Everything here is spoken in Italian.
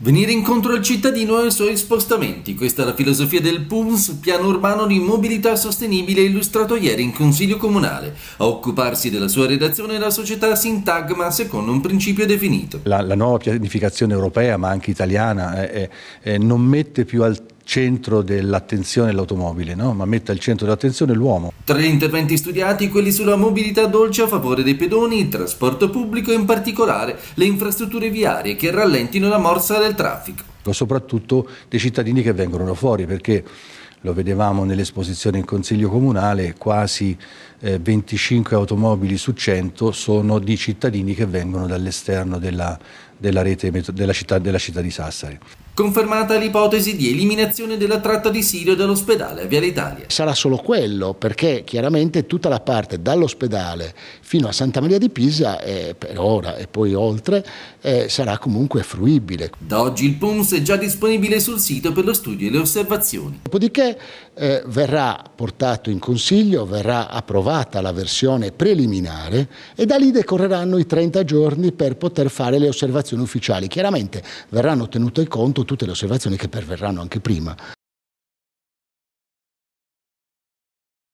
Venire incontro al cittadino e ai suoi spostamenti, questa è la filosofia del PUMS, piano urbano di mobilità sostenibile illustrato ieri in Consiglio Comunale. A occuparsi della sua redazione è la società Sintagma secondo un principio definito. La, la nuova pianificazione europea, ma anche italiana, eh, eh, eh non mette più al centro dell'attenzione l'automobile, no? ma mette al centro dell'attenzione l'uomo. Tra gli interventi studiati quelli sulla mobilità dolce a favore dei pedoni, il trasporto pubblico e in particolare le infrastrutture viarie che rallentino la morsa del traffico. Soprattutto dei cittadini che vengono da fuori perché lo vedevamo nell'esposizione in Consiglio Comunale, quasi eh, 25 automobili su 100 sono di cittadini che vengono dall'esterno della, città della, rete, della, città, della città di Sassari. Confermata l'ipotesi di eliminazione della tratta di Sirio dall'ospedale a Via l'Italia. Sarà solo quello, perché chiaramente tutta la parte dall'ospedale fino a Santa Maria di Pisa, eh, per ora e poi oltre, eh, sarà comunque fruibile. Da oggi il PUMS è già disponibile sul sito per lo studio e le osservazioni. Dopodiché eh, verrà portato in consiglio, verrà approvata la versione preliminare e da lì decorreranno i 30 giorni per poter fare le osservazioni osservazioni ufficiali. Chiaramente verranno tenute in conto tutte le osservazioni che perverranno anche prima,